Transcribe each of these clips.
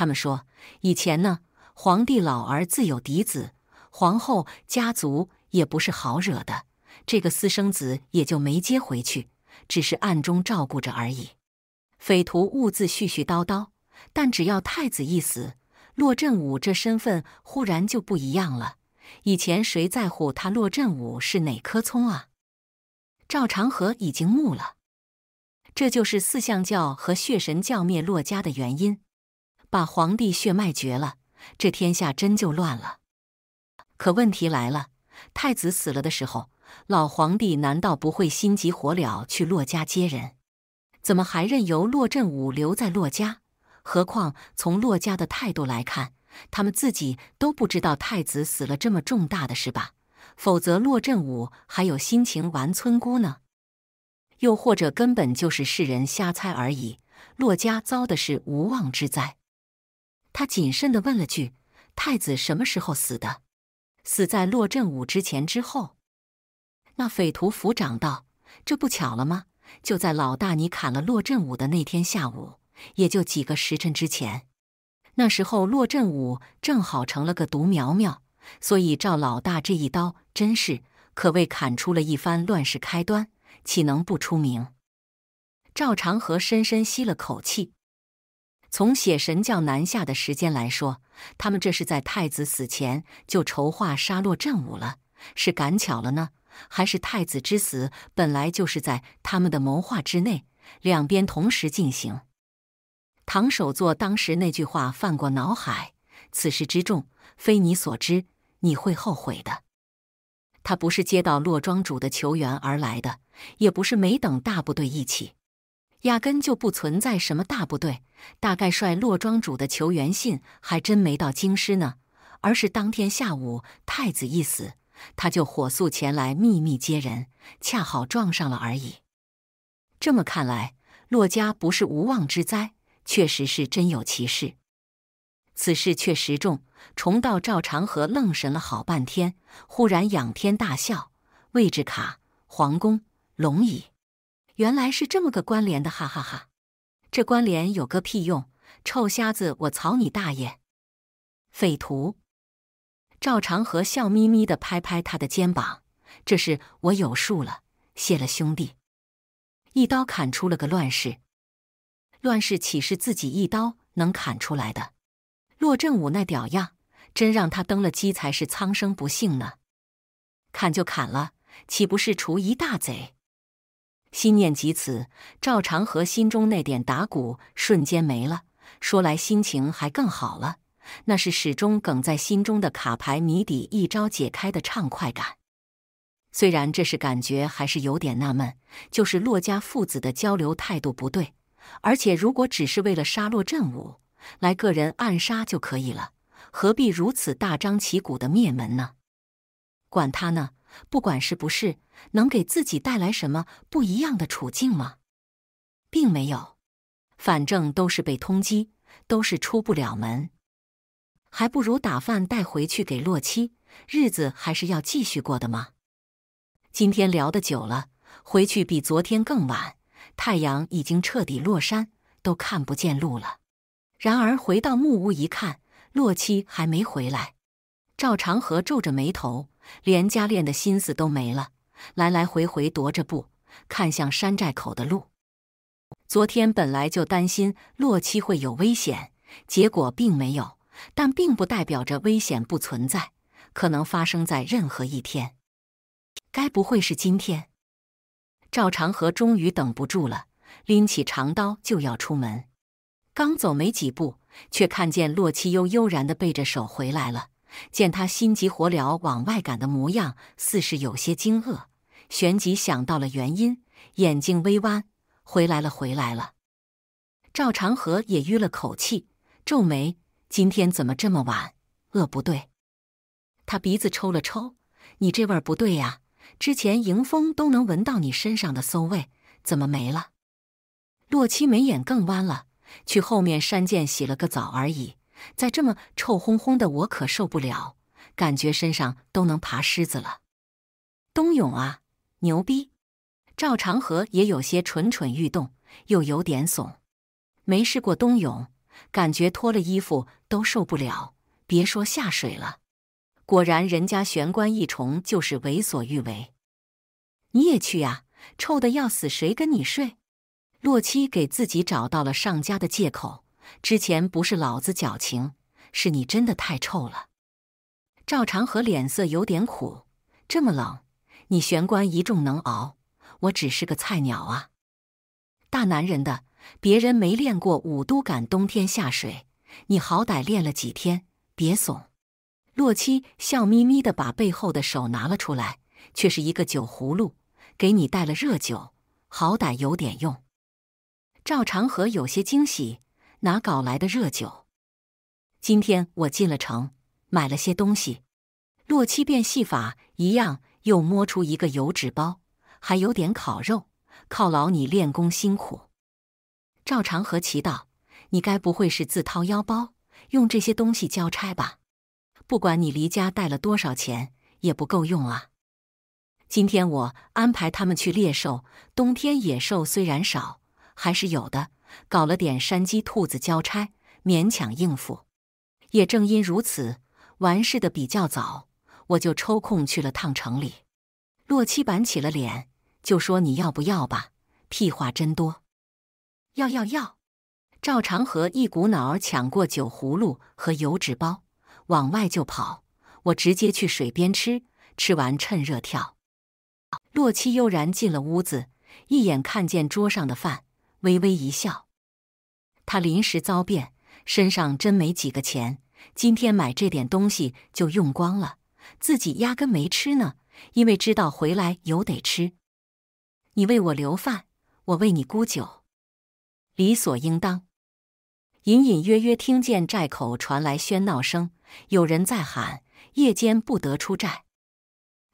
他们说，以前呢，皇帝老儿自有嫡子，皇后家族也不是好惹的，这个私生子也就没接回去，只是暗中照顾着而已。匪徒兀自絮絮叨叨，但只要太子一死，骆振武这身份忽然就不一样了。以前谁在乎他骆振武是哪棵葱啊？赵长河已经怒了，这就是四象教和血神教灭骆家的原因。把皇帝血脉绝了，这天下真就乱了。可问题来了，太子死了的时候，老皇帝难道不会心急火燎去洛家接人？怎么还任由洛振武留在洛家？何况从洛家的态度来看，他们自己都不知道太子死了这么重大的事吧？否则洛振武还有心情玩村姑呢？又或者根本就是世人瞎猜而已，洛家遭的是无妄之灾。他谨慎地问了句：“太子什么时候死的？死在洛振武之前之后？”那匪徒抚掌道：“这不巧了吗？就在老大你砍了洛振武的那天下午，也就几个时辰之前。那时候洛振武正好成了个独苗苗，所以赵老大这一刀真是可谓砍出了一番乱世开端，岂能不出名？”赵长河深深吸了口气。从血神教南下的时间来说，他们这是在太子死前就筹划杀落振武了，是赶巧了呢，还是太子之死本来就是在他们的谋划之内，两边同时进行？唐首座当时那句话泛过脑海：此事之重，非你所知，你会后悔的。他不是接到洛庄主的求援而来的，也不是没等大部队一起。压根就不存在什么大部队，大概率洛庄主的求援信还真没到京师呢，而是当天下午太子一死，他就火速前来秘密接人，恰好撞上了而已。这么看来，洛家不是无妄之灾，确实是真有其事。此事确实重，重到赵长河愣神了好半天，忽然仰天大笑。位置卡，皇宫，龙椅。原来是这么个关联的，哈哈哈！这关联有个屁用，臭瞎子，我操你大爷！匪徒赵长河笑眯眯的拍拍他的肩膀：“这事我有数了，谢了兄弟。”一刀砍出了个乱世，乱世岂是自己一刀能砍出来的？骆振武那屌样，真让他登了基才是苍生不幸呢！砍就砍了，岂不是除一大贼？心念及此，赵长河心中那点打鼓瞬间没了。说来心情还更好了，那是始终梗在心中的卡牌谜底一招解开的畅快感。虽然这是感觉，还是有点纳闷，就是骆家父子的交流态度不对。而且如果只是为了杀骆振武，来个人暗杀就可以了，何必如此大张旗鼓的灭门呢？管他呢。不管是不是，能给自己带来什么不一样的处境吗？并没有，反正都是被通缉，都是出不了门，还不如打饭带回去给洛七，日子还是要继续过的嘛。今天聊得久了，回去比昨天更晚，太阳已经彻底落山，都看不见路了。然而回到木屋一看，洛七还没回来，赵长河皱着眉头。连加练的心思都没了，来来回回踱着步，看向山寨口的路。昨天本来就担心洛七会有危险，结果并没有，但并不代表着危险不存在，可能发生在任何一天。该不会是今天？赵长河终于等不住了，拎起长刀就要出门。刚走没几步，却看见洛七悠悠然的背着手回来了。见他心急火燎往外赶的模样，似是有些惊愕，旋即想到了原因，眼睛微弯：“回来了，回来了。”赵长河也吁了口气，皱眉：“今天怎么这么晚？饿不对。”他鼻子抽了抽：“你这味儿不对呀，之前迎风都能闻到你身上的馊味，怎么没了？”洛七眉眼更弯了：“去后面山涧洗了个澡而已。”在这么臭烘烘的，我可受不了，感觉身上都能爬虱子了。冬泳啊，牛逼！赵长河也有些蠢蠢欲动，又有点怂，没试过冬泳，感觉脱了衣服都受不了，别说下水了。果然，人家玄关一重就是为所欲为。你也去呀？臭的要死，谁跟你睡？洛七给自己找到了上家的借口。之前不是老子矫情，是你真的太臭了。赵长河脸色有点苦。这么冷，你玄关一众能熬，我只是个菜鸟啊。大男人的，别人没练过武都敢冬天下水，你好歹练了几天，别怂。洛七笑眯眯的把背后的手拿了出来，却是一个酒葫芦，给你带了热酒，好歹有点用。赵长河有些惊喜。哪搞来的热酒？今天我进了城，买了些东西。洛七变戏法一样，又摸出一个油纸包，还有点烤肉，犒劳你练功辛苦。赵长河奇道：“你该不会是自掏腰包，用这些东西交差吧？不管你离家带了多少钱，也不够用啊！今天我安排他们去猎兽，冬天野兽虽然少，还是有的。”搞了点山鸡兔子交差，勉强应付。也正因如此，完事的比较早，我就抽空去了趟城里。洛七板起了脸，就说：“你要不要吧？屁话真多。”“要要要！”赵长河一股脑儿抢过酒葫芦和油纸包，往外就跑。我直接去水边吃，吃完趁热跳。洛七悠然进了屋子，一眼看见桌上的饭。微微一笑，他临时遭变，身上真没几个钱，今天买这点东西就用光了，自己压根没吃呢，因为知道回来有得吃。你为我留饭，我为你沽酒，理所应当。隐隐约约听见寨口传来喧闹声，有人在喊：“夜间不得出寨。”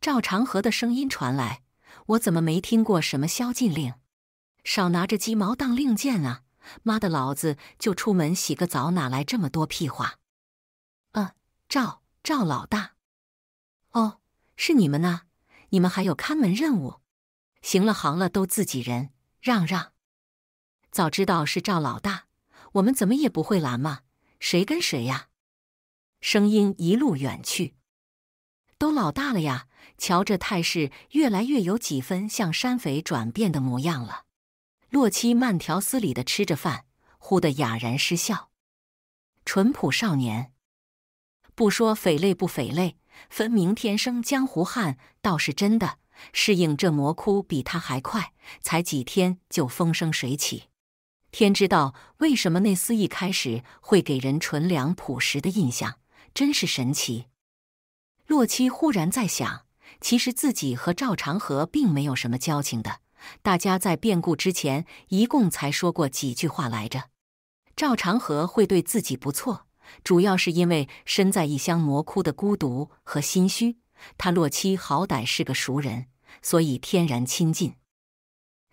赵长河的声音传来：“我怎么没听过什么宵禁令？”少拿着鸡毛当令箭啊！妈的老子就出门洗个澡，哪来这么多屁话？嗯，赵赵老大，哦，是你们呐！你们还有看门任务？行了行了，都自己人，让让。早知道是赵老大，我们怎么也不会拦嘛。谁跟谁呀？声音一路远去，都老大了呀！瞧这态势，越来越有几分像山匪转变的模样了。洛七慢条斯理的吃着饭，忽的哑然失笑。淳朴少年，不说匪类不匪类，分明天生江湖汉倒是真的。适应这魔窟比他还快，才几天就风生水起。天知道为什么那厮一开始会给人纯良朴实的印象，真是神奇。洛七忽然在想，其实自己和赵长河并没有什么交情的。大家在变故之前一共才说过几句话来着？赵长河会对自己不错，主要是因为身在异乡魔窟的孤独和心虚。他洛七好歹是个熟人，所以天然亲近。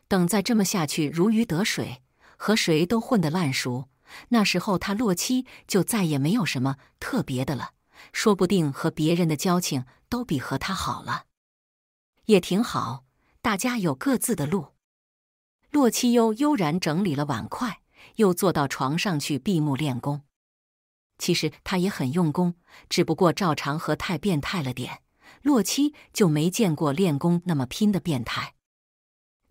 等再这么下去，如鱼得水，和谁都混得烂熟，那时候他洛七就再也没有什么特别的了。说不定和别人的交情都比和他好了，也挺好。大家有各自的路。洛七悠悠然整理了碗筷，又坐到床上去闭目练功。其实他也很用功，只不过赵长河太变态了点，洛七就没见过练功那么拼的变态。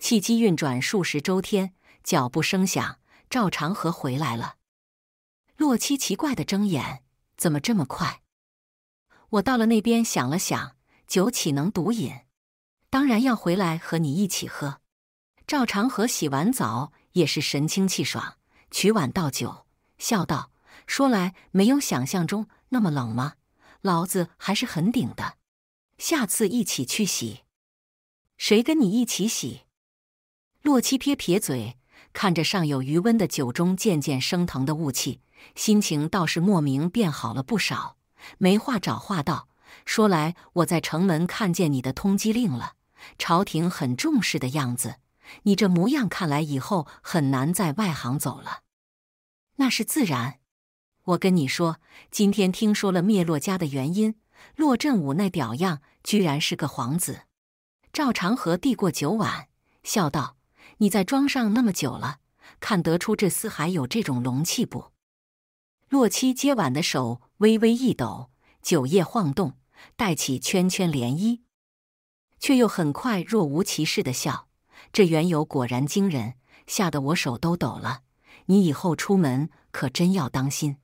气机运转数十周天，脚步声响，赵长河回来了。洛七奇怪的睁眼，怎么这么快？我到了那边想了想，酒岂能独饮？当然要回来和你一起喝。赵长河洗完澡也是神清气爽，取碗倒酒，笑道：“说来没有想象中那么冷吗？老子还是很顶的。下次一起去洗。”谁跟你一起洗？洛七撇撇嘴，看着尚有余温的酒中渐渐升腾的雾气，心情倒是莫名变好了不少。没话找话道：“说来，我在城门看见你的通缉令了。”朝廷很重视的样子，你这模样看来以后很难在外行走了。那是自然，我跟你说，今天听说了灭洛家的原因，洛振武那屌样居然是个皇子。赵长河递过酒碗，笑道：“你在庄上那么久了，看得出这厮还有这种龙气不？”洛七接碗的手微微一抖，酒液晃动，带起圈圈涟漪。却又很快若无其事地笑，这缘由果然惊人，吓得我手都抖了。你以后出门可真要当心。